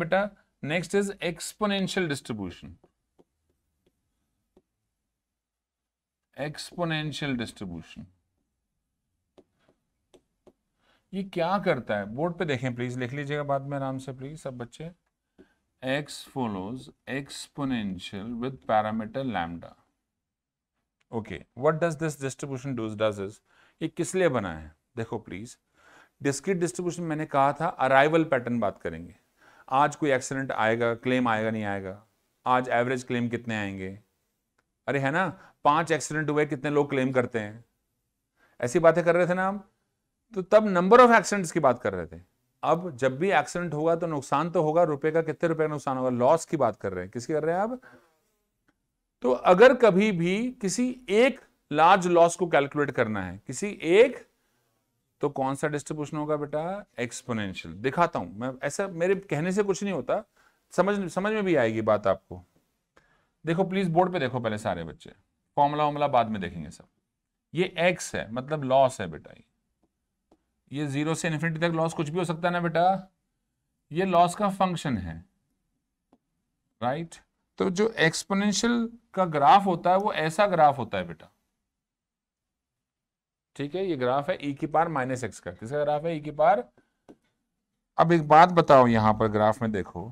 बेटा next is exponential distribution exponential distribution ये क्या करता है बोर्ड पे देखें प्लीज लिख लीजिएगा बाद में आराम से प्लीज सब बच्चे x follows exponential with parameter lambda. Okay, what does this distribution do? Does is ये किस लिए बना है देखो प्लीज डिस्क्रीट डिस्ट्रीब्यूशन मैंने कहा था अराइवल पैटर्न बात करेंगे आज कोई एक्सीडेंट आएगा क्लेम आएगा नहीं आएगा आज एवरेज क्लेम कितने आएंगे अरे है ना पांच एक्सीडेंट हुए कितने लोग क्लेम करते हैं ऐसी बातें कर रहे थे ना हम तो तब नंबर ऑफ एक्सीडेंट्स की बात कर रहे थे अब जब भी एक्सीडेंट होगा तो नुकसान तो होगा रुपए का कितने रुपए का नुकसान होगा लॉस की बात कर रहे हैं किसकी कर रहे हैं आप तो अगर कभी भी किसी एक लार्ज लॉस को कैलकुलेट करना है किसी एक तो कौन सा डिस्ट्रीब्यूशन होगा बेटा एक्सपोनेंशियल दिखाता हूं मैं ऐसा मेरे कहने से कुछ नहीं होता समझ समझ में भी आएगी बात आपको देखो प्लीज बोर्ड पे देखो पहले सारे बच्चे फॉर्मूला वॉमला बाद में देखेंगे सब ये एक्स है मतलब लॉस है बेटा ये ये जीरो से इन्फिनिटी तक लॉस कुछ भी हो सकता है ना बेटा ये लॉस का फंक्शन है राइट तो जो एक्सपोनेंशियल का ग्राफ होता है वो ऐसा ग्राफ होता है बेटा ठीक है ये ग्राफ है ई e की पार माइनस एक्स का किसका ग्राफ है ई e की पार अब एक बात बताओ यहां पर ग्राफ में देखो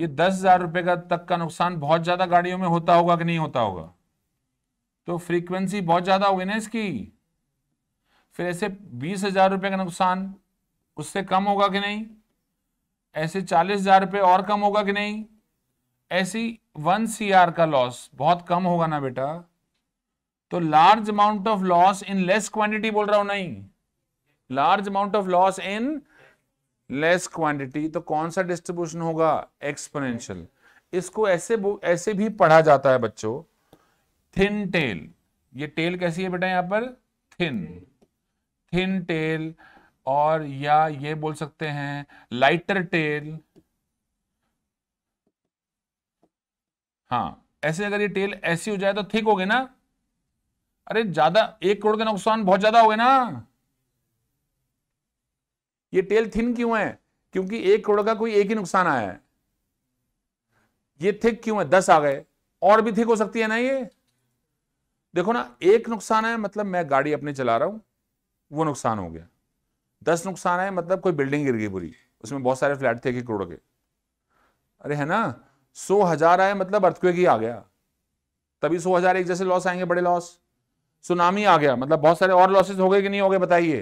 ये दस हजार रुपए का तक का नुकसान बहुत ज्यादा गाड़ियों में होता होगा कि नहीं होता होगा तो फ्रीक्वेंसी बहुत ज्यादा होगी ना इसकी फिर ऐसे बीस हजार रुपए का नुकसान उससे कम होगा कि नहीं ऐसे चालीस हजार रुपये और कम होगा कि नहीं ऐसी वन सी का लॉस बहुत कम होगा ना बेटा तो large amount of loss in less quantity बोल रहा हूं नहीं large amount of loss in less quantity तो कौन सा डिस्ट्रीब्यूशन होगा एक्सपोनेंशियल इसको ऐसे ऐसे भी पढ़ा जाता है बच्चों थिन टेल ये टेल कैसी है बेटा यहां पर थिन थिन टेल और या ये बोल सकते हैं लाइटर टेल हाँ ऐसे अगर ये टेल ऐसी हो जाए तो थिक हो गए ना अरे ज्यादा एक करोड़ का नुकसान बहुत ज्यादा हो गया ना ये टेल थिन क्यों है क्योंकि एक करोड़ का कोई एक ही नुकसान आया है ये थिक क्यों है दस आ गए और भी थिक हो सकती है ना ये देखो ना एक नुकसान है मतलब मैं गाड़ी अपने चला रहा हूं वो नुकसान हो गया दस नुकसान है मतलब कोई बिल्डिंग गिर गई बुरी उसमें बहुत सारे फ्लैट थे एक करोड़ के अरे है ना सो हजार आए मतलब अर्थक्वेक ही आ गया तभी सो हजार एक जैसे लॉस आएंगे बड़े लॉस सुनामी आ गया मतलब बहुत सारे और लॉसेस हो गए कि नहीं हो गए बताइए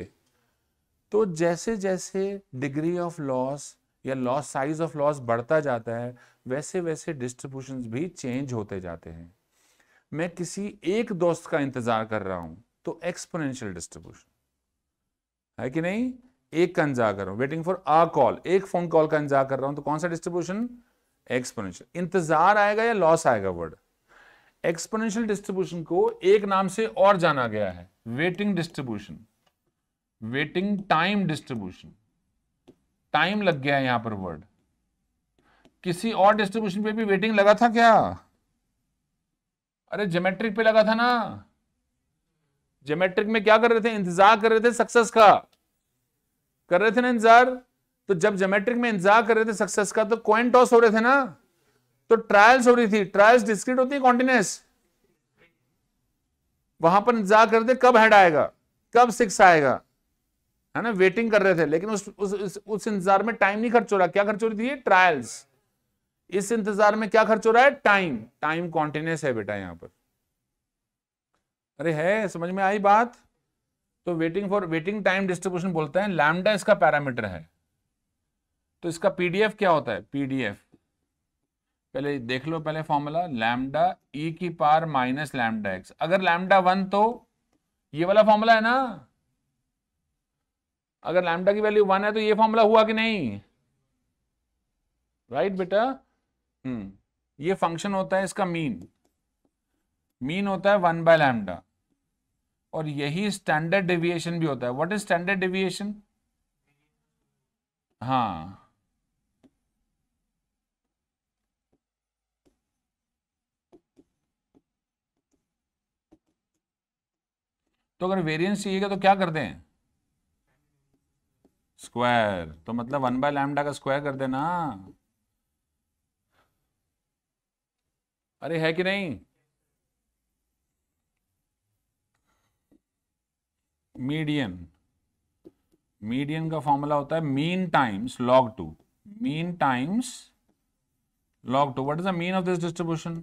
तो जैसे जैसे डिग्री ऑफ लॉस या लॉस साइज ऑफ लॉस बढ़ता जाता है वैसे वैसे डिस्ट्रीब्यूशन भी चेंज होते जाते हैं मैं किसी एक दोस्त का इंतजार कर रहा हूं तो एक्सपोनेंशियल डिस्ट्रीब्यूशन है कि नहीं एक का इंतजार कर रहा हूं वेटिंग फॉर आ कॉल एक फोन कॉल का इंतजार कर रहा हूं तो कौन सा डिस्ट्रीब्यूशन एक्सपोनेंशियल इंतजार आएगा या लॉस आएगा वर्ड एक्सपोनेंशियल डिस्ट्रीब्यूशन को एक नाम से और जाना गया है waiting distribution waiting time distribution time लग गया है यहां पर वर्ड किसी और डिस्ट्रीब्यूशन पे भी वेटिंग लगा था क्या अरे जोमेट्रिक पे लगा था ना जोमेट्रिक में क्या कर रहे थे इंतजार कर रहे थे सक्सेस का कर रहे थे ना इंतजार तो जब जोमेट्रिक में इंतजार कर रहे थे सक्सेस का तो कॉइन टॉस हो रहे थे ना तो ट्रायल्स हो रही थी ट्रायल्स डिस्क्रीट होती है कॉन्टिन्यूस वहां पर इंतजार करते कब हेड आएगा कब सिक्स आएगा है ना वेटिंग कर रहे थे लेकिन उस उस उस, उस इंतजार में टाइम नहीं खर्च हो रहा क्या खर्च हो रही थी ट्रायल्स इस इंतजार में क्या खर्च हो रहा है टाइम टाइम कॉन्टिन्यूस है बेटा यहां पर अरे है समझ में आई बात तो waiting for waiting time distribution बोलते हैं लैमडा इसका पैरामीटर है तो इसका पीडीएफ क्या होता है पीडीएफ पहले देख लो पहले फॉर्मूला लैमडा ई की पार माइनस लैमडा एक्स अगर लैमडा वन तो ये वाला फॉर्मूला है ना अगर लैमडा की वैल्यू वन है तो ये फॉर्मूला हुआ कि नहीं राइट right, बेटा हम्म ये फंक्शन होता है इसका मीन मीन होता है वन बाय लैमडा और यही स्टैंडर्ड डेविएशन भी होता है व्हाट इज स्टैंडर्ड डेविएशन हाँ तो अगर वेरियंस चाहिएगा तो क्या कर दें स्क्वायर तो मतलब वन बाय लैमडा का स्क्वायर कर देना अरे है कि नहीं मीडियन मीडियन का फॉर्मूला होता है mean times log two mean times log two what is the mean of this distribution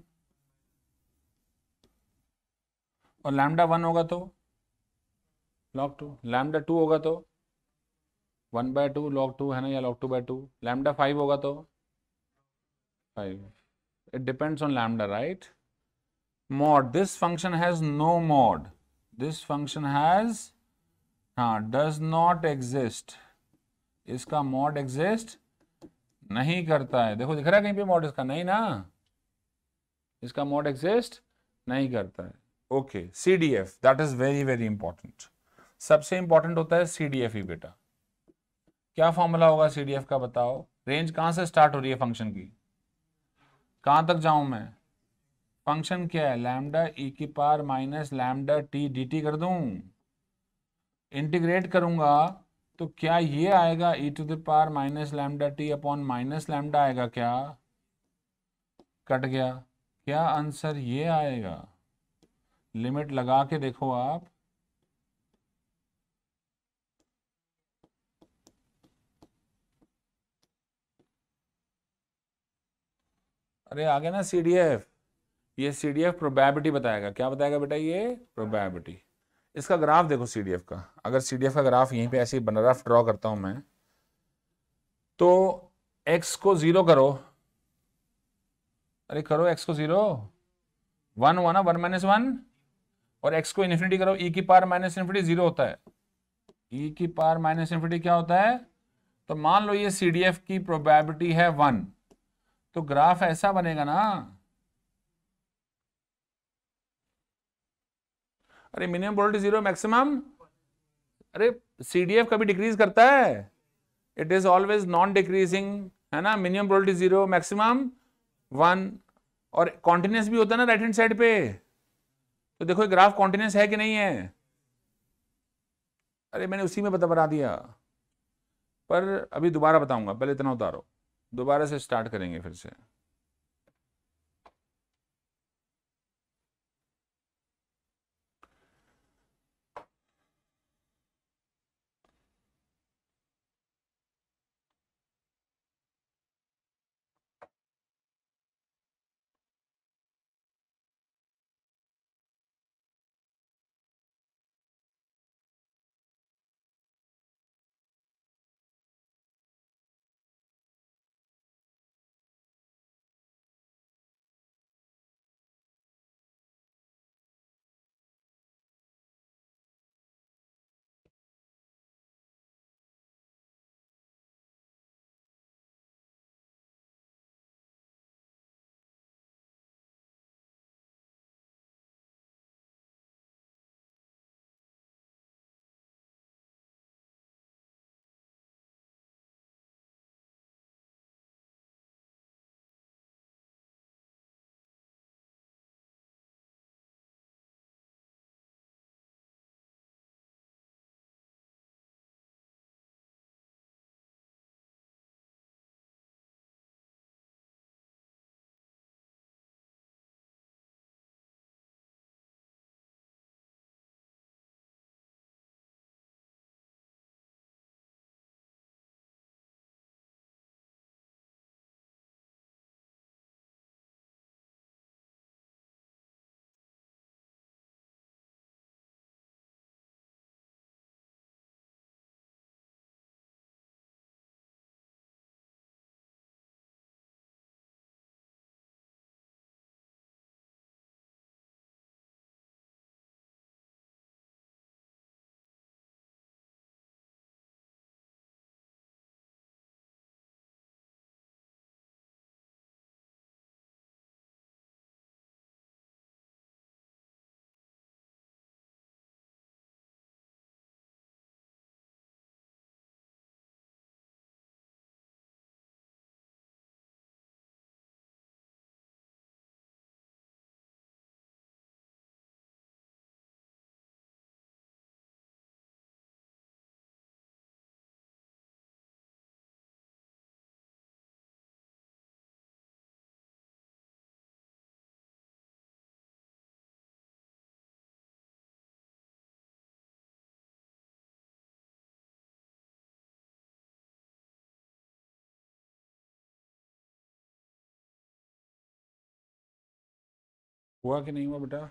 और लैमडा वन होगा तो लॉग टू लैमडा टू होगा तो one by two log two है ना या log two by two lambda five होगा तो five it depends on lambda right mod this function has no mod this function has हाँ डज नॉट एग्जिस्ट इसका mod exist नहीं करता है देखो दिख रहा है कहीं पे मॉड इसका नहीं ना इसका मॉड एग्जिस्ट नहीं करता है okay C D F that is very very important सबसे इंपॉर्टेंट होता है सी डी एफ ई बेटा क्या फॉर्मूला होगा सी डी एफ का बताओ रेंज कहाँ से स्टार्ट हो रही है फंक्शन की कहाँ तक जाऊँ मैं फंक्शन क्या है लैमडा ई e की पार minus lambda T D T कर दूँ इंटीग्रेट करूँगा तो क्या ये आएगा E to the power minus lambda T upon minus lambda आएगा क्या कट गया क्या आंसर ये आएगा लिमिट लगा के देखो आप अरे आ गया ना सी डी एफ ये सी डी एफ प्रोबेबिलिटी बताएगा क्या बताएगा बेटा ये प्रोबेबिलिटी इसका ग्राफ देखो सी डी एफ का अगर सी डी एफ का ग्राफ यहीं पे ऐसे बन रफ ड्रॉ करता हूं मैं तो एक्स को ज़ीरो करो अरे करो एक्स को ज़ीरो वन हुआ ना वन माइनस वन और एक्स को इन्फिनिटी करो ई e की पार माइनस इन्फिनिटी ज़ीरो होता है ई e की पार माइनस इन्फिनिटी क्या होता है तो मान लो ये सी डी एफ की प्रोबेबिलिटी है वन तो ग्राफ ऐसा बनेगा ना अरे मिनिमम वोल्टेज जीरो मैक्सिमम अरे सीडीएफ कभी डिक्रीज करता है it is always non decreasing है ना minimum voltage zero maximum one और कॉन्टिन्यूस भी होता है ना राइट हैंड साइड पे तो देखो ग्राफ कॉन्टिन्यूस है कि नहीं है अरे मैंने उसी में बता बना दिया पर अभी दोबारा बताऊंगा पहले इतना उतारो दोबारा से स्टार्ट करेंगे फिर से हुआ कि नहीं हुआ बेटा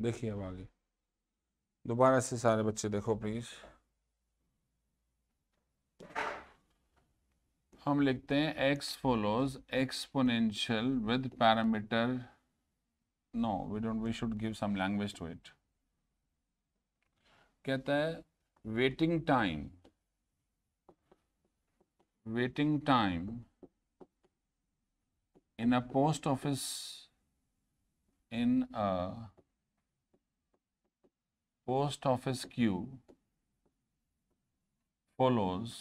देखिए अब आगे दोबारा से सारे बच्चे देखो प्लीज़ हम लिखते हैं X follows exponential with parameter no we don't we should give some language to it कहता है waiting time waiting time in a post office in a post office queue follows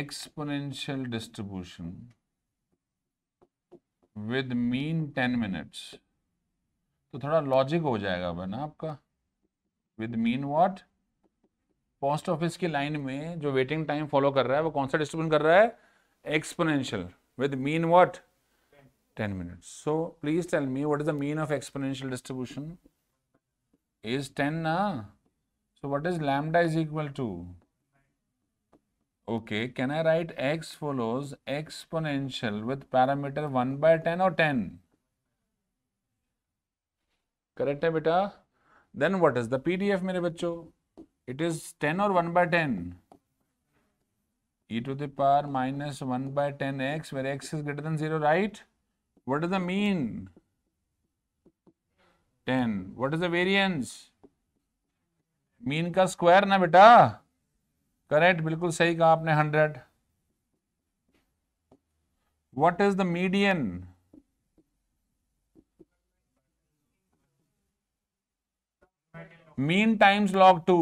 exponential distribution with mean ten minutes तो थोड़ा logic हो जाएगा बना आपका with mean what post office की line में जो वेटिंग टाइम फॉलो कर रहा है वो कौन सा डिस्ट्रीब्यूशन कर रहा है exponential with mean what ten minutes so please tell me what is the mean of exponential distribution is ten ना so what is lambda is equal to Okay, can I write x follows exponential with parameter 1 by 10 or 10? Correct hai beta? Then what is the PDF mere bachcho? It is 10 or 1 by 10? e to the power minus 1 by 10x where x is greater than 0, right? What is the mean? 10. What is the variance? Mean ka square na beta? Correct बिल्कुल सही कहा आपने hundred what is the median mean times log two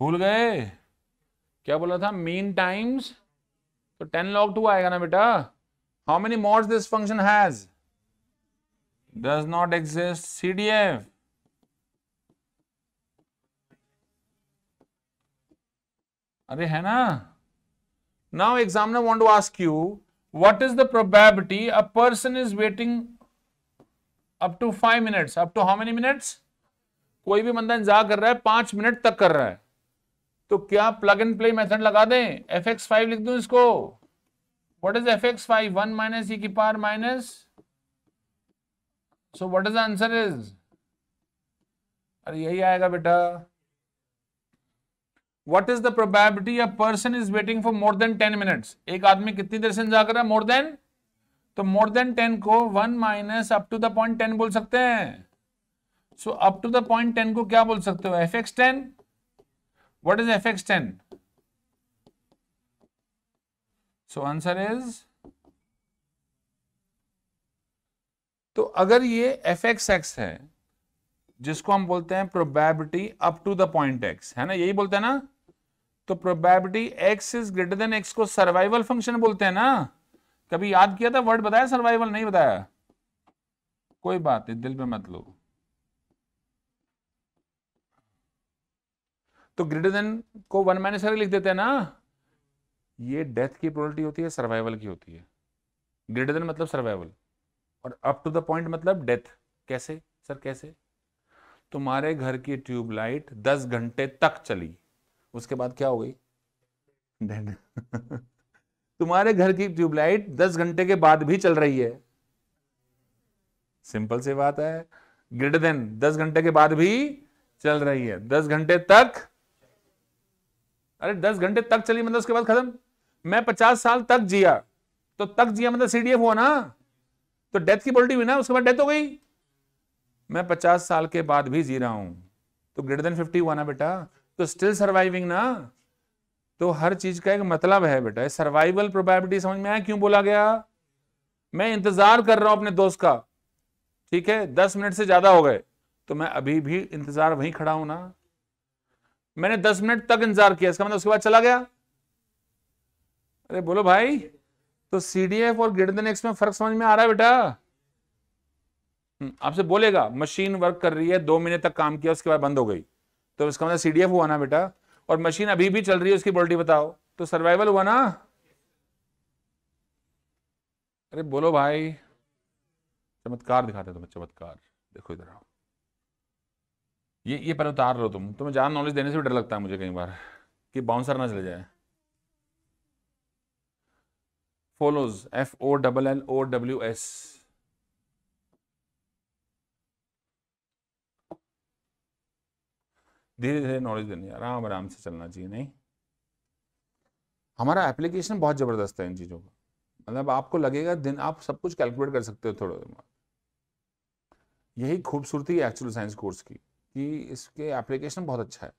भूल गए क्या बोला था mean times तो टेन लॉग टू आएगा ना बेटा how many modes this function has does not exist F अरे है ना now examiner want to ask you what is the probability a person is waiting up to five minutes up to how many minutes कोई भी बंदा इंतजार कर रहा है पांच मिनट तक कर रहा है तो क्या प्लग एंड प्ले मेथड लगा दें एफ एक्स फाइव लिख दू इसको what is F X five one minus E की पार minus so what is answer is अरे यही आएगा बेटा what is the probability a person is waiting for more than ten minutes एक आदमी कितनी देर से इंतजार कर रहा है मोर देन तो मोर देन टेन को one minus up to the point ten बोल सकते हैं so up to the point ten को क्या बोल सकते हो F X ten what is F X ten so answer is तो अगर ये एफ एक्स एक्स है जिसको हम बोलते हैं probability up to the point X है ना यही बोलते हैं ना तो probability X is greater than X को सर्वाइवल फंक्शन बोलते हैं ना कभी याद किया था वर्ड बताया सर्वाइवल नहीं बताया कोई बात नहीं दिल पे मत लो तो ग्रेटर देन को वन माइनस लिख देते हैं ना ये डेथ की प्रोबेबिलिटी होती है सर्वाइवल की होती है ग्रेटर देन मतलब सर्वाइवल और अप टू द पॉइंट मतलब डेथ कैसे सर कैसे तुम्हारे घर की ट्यूबलाइट दस घंटे तक चली उसके बाद क्या हो गई तुम्हारे घर की ट्यूबलाइट दस घंटे के बाद भी चल रही है सिंपल सी बात है ग्रेटर देन दस घंटे के बाद भी चल रही है दस घंटे तक अरे दस घंटे तक चली मतलब उसके बाद खत्म मैं पचास साल तक जिया तो तक जिया मतलब सीडीएफ हुआ ना तो डेथ की पॉलिटी हुई ना उसके बाद डेथ हो गई मैं पचास साल के बाद भी जी रहा हूं तो ग्रेटर देन फिफ्टी हुआ ना बेटा तो स्टिल सर्वाइविंग ना तो हर चीज का एक मतलब है बेटा सर्वाइवल प्रोबेबिलिटी समझ में आया क्यों बोला गया मैं इंतजार कर रहा हूं अपने दोस्त का ठीक है दस मिनट से ज्यादा हो गए तो मैं अभी भी इंतजार वहीं खड़ा हूं ना मैंने दस मिनट तक इंतजार किया इसका मतलब उसके बाद चला गया अरे बोलो भाई तो सीडीएफ और ग्रेटर देन एक्स में फर्क समझ में आ रहा है बेटा हम्म, आपसे बोलेगा मशीन वर्क कर रही है दो महीने तक काम किया उसके बाद बंद हो गई तो इसका मतलब सी हुआ ना बेटा और मशीन अभी भी चल रही है उसकी बॉल्टी बताओ तो सर्वाइवल हुआ ना अरे बोलो भाई चमत्कार दिखाते तुम्हें चमत्कार देखो इधर आओ ये ये पहले उतार रहे हो तुम तुम्हें ज्यादा नॉलेज देने से भी डर लगता है मुझे कई बार कि बाउंसर ना चले जाए follows F O double L O W S धीरे धीरे नॉलेज देने आराम आराम से चलना चाहिए नहीं हमारा एप्लीकेशन बहुत ज़बरदस्त है इन चीज़ों का मतलब आपको लगेगा दिन आप सब कुछ कैलकुलेट कर सकते हो थोड़ा दिमाग यही खूबसूरती है एक्चुअल साइंस कोर्स की कि इसके एप्लीकेशन बहुत अच्छा है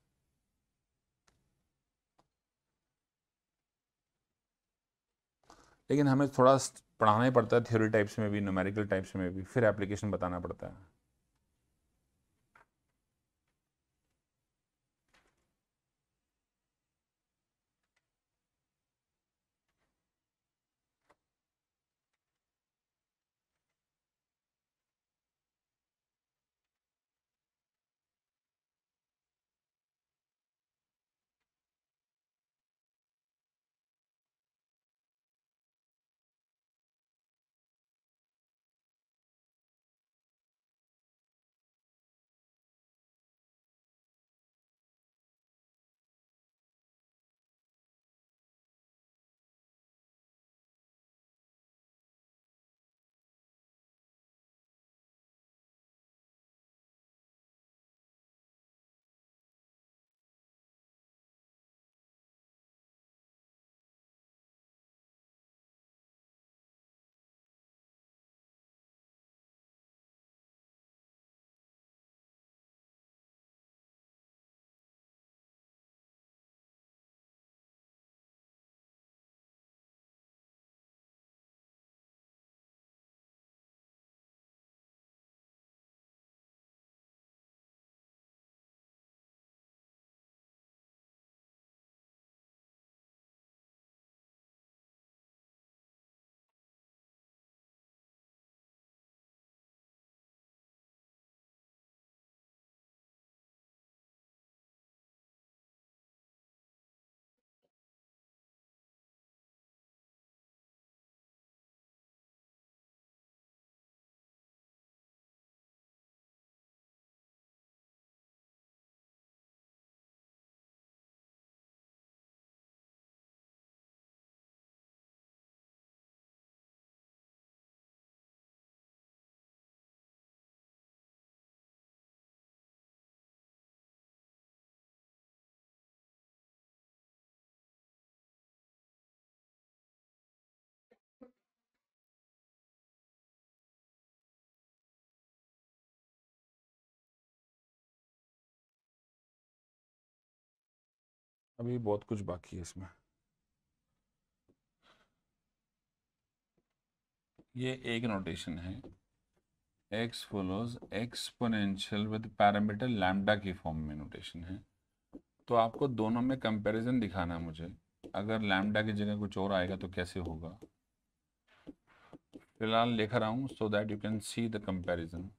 लेकिन हमें थोड़ा पढ़ाना ही पड़ता है थ्योरी टाइप्स में भी न्यूमेरिकल टाइप्स में भी फिर एप्लीकेशन बताना पड़ता है अभी बहुत कुछ बाकी है इसमें ये एक नोटेशन है x follows exponential with parameter lambda की फॉर्म में नोटेशन है तो आपको दोनों में कंपैरिजन दिखाना है मुझे अगर लैम्डा की जगह कुछ और आएगा तो कैसे होगा फिलहाल लिख रहा हूँ so that you can see the comparison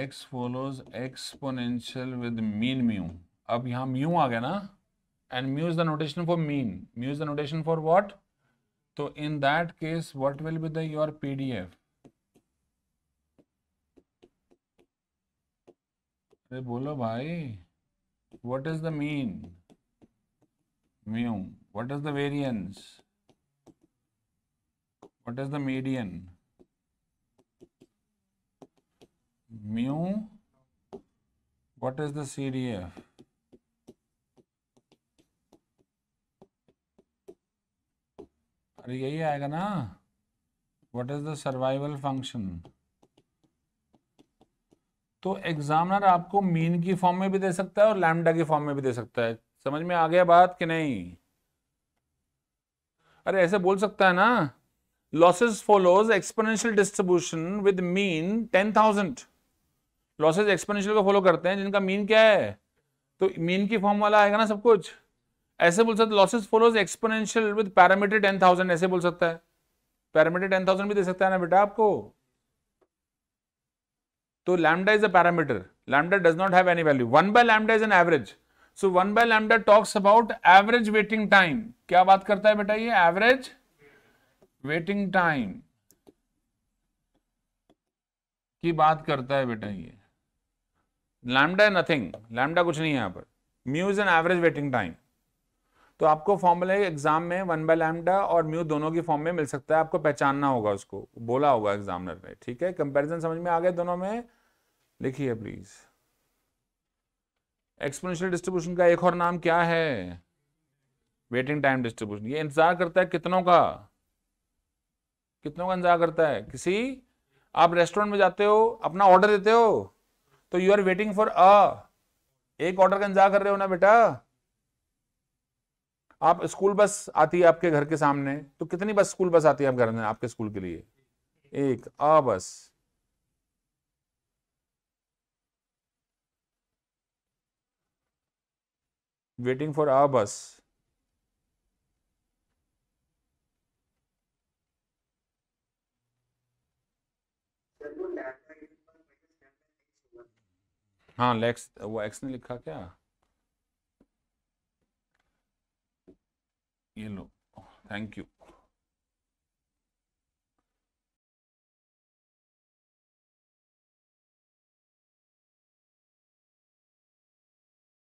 X follows exponential with mean mu अब यहां म्यू आ गया ना and mu is the notation for mean mu is the notation for what तो in that case what will be the your P D F अरे बोलो भाई what is the mean mu what is the variance what is the median mu what is the cdf अरे यही आएगा ना what is the survival function तो examiner आपको mean की फॉर्म में भी दे सकता है और लैमडा की फॉर्म में भी दे सकता है समझ में आ गया बात कि नहीं अरे ऐसे बोल सकता है ना losses follows exponential distribution with mean ten thousand losses exponential को फॉलो करते हैं जिनका मीन क्या है तो मीन की फॉर्म वाला आएगा ना सब कुछ ऐसे बोल सकते losses follows exponential with parameter ten thousand ऐसे बोल सकता है पैरामीटर टेन थाउजेंड भी दे सकता है ना बेटा आपको तो lambda is a parameter lambda does not have any value one by lambda is an average so one by lambda talks about average waiting time क्या बात करता है बेटा ये एवरेज वेटिंग टाइम की बात करता है बेटा ये लैमडा नथिंग लैमडा कुछ नहीं है यहाँ पर mu is an average waiting time तो आपको फॉर्मूला एग्जाम में वन बाय लैमडा और म्यू दोनों की फॉर्म में मिल सकता है आपको पहचानना होगा उसको बोला होगा एग्जामिनर ने ठीक है कंपेरिजन समझ में आ गया दोनों में लिखिए प्लीज एक्सपोनेंशियल डिस्ट्रीब्यूशन का एक और नाम क्या है वेटिंग टाइम डिस्ट्रीब्यूशन ये इंतजार करता है कितनों का कितनों का इंतजार करता है किसी आप रेस्टोरेंट में जाते हो अपना ऑर्डर देते हो तो you are waiting for a एक ऑर्डर का इंतजार कर रहे हो ना बेटा आप स्कूल बस आती है आपके घर के सामने तो कितनी बस स्कूल बस आती है आप घर आपके स्कूल के लिए एक अ बस वेटिंग फॉर अ बस हाँ लेक्स वो एक्स ने लिखा क्या ये लो थैंक यू